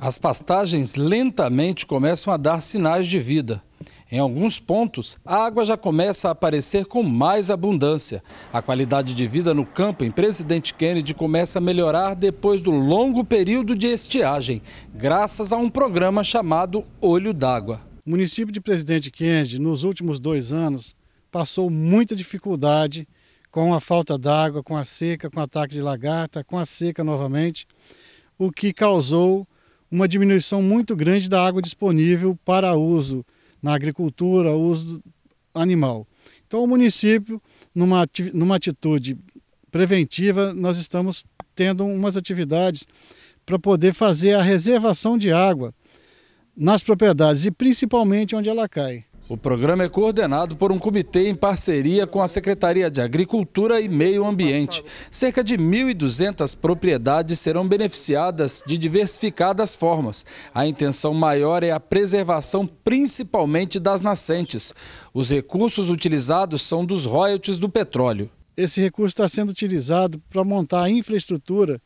As pastagens lentamente começam a dar sinais de vida. Em alguns pontos, a água já começa a aparecer com mais abundância. A qualidade de vida no campo em Presidente Kennedy começa a melhorar depois do longo período de estiagem, graças a um programa chamado Olho d'Água. O município de Presidente Kennedy, nos últimos dois anos, passou muita dificuldade com a falta d'água, com a seca, com o ataque de lagarta, com a seca novamente, o que causou uma diminuição muito grande da água disponível para uso na agricultura, uso animal. Então, o município, numa, numa atitude preventiva, nós estamos tendo umas atividades para poder fazer a reservação de água nas propriedades e principalmente onde ela cai. O programa é coordenado por um comitê em parceria com a Secretaria de Agricultura e Meio Ambiente. Cerca de 1.200 propriedades serão beneficiadas de diversificadas formas. A intenção maior é a preservação principalmente das nascentes. Os recursos utilizados são dos royalties do petróleo. Esse recurso está sendo utilizado para montar a infraestrutura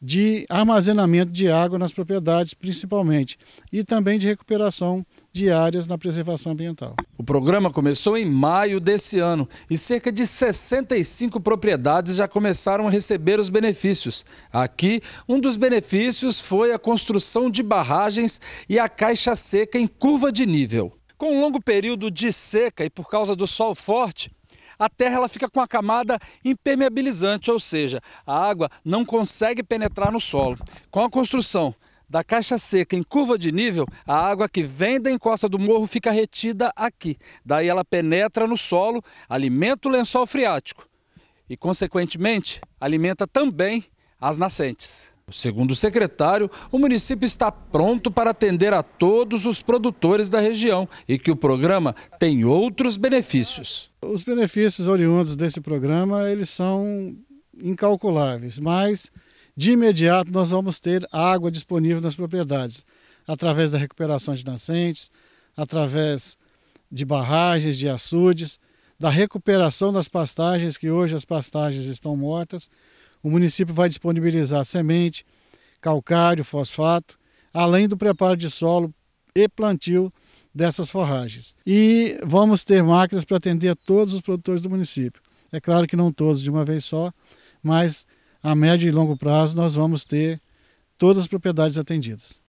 de armazenamento de água nas propriedades, principalmente, e também de recuperação diárias na preservação ambiental. O programa começou em maio desse ano e cerca de 65 propriedades já começaram a receber os benefícios. Aqui, um dos benefícios foi a construção de barragens e a caixa seca em curva de nível. Com um longo período de seca e por causa do sol forte, a terra ela fica com a camada impermeabilizante, ou seja, a água não consegue penetrar no solo. Com a construção da caixa seca em curva de nível, a água que vem da encosta do morro fica retida aqui. Daí ela penetra no solo, alimenta o lençol freático e, consequentemente, alimenta também as nascentes. Segundo o secretário, o município está pronto para atender a todos os produtores da região e que o programa tem outros benefícios. Os benefícios oriundos desse programa, eles são incalculáveis, mas de imediato nós vamos ter água disponível nas propriedades, através da recuperação de nascentes, através de barragens, de açudes, da recuperação das pastagens, que hoje as pastagens estão mortas. O município vai disponibilizar semente, calcário, fosfato, além do preparo de solo e plantio dessas forragens. E vamos ter máquinas para atender a todos os produtores do município. É claro que não todos de uma vez só, mas a médio e longo prazo nós vamos ter todas as propriedades atendidas.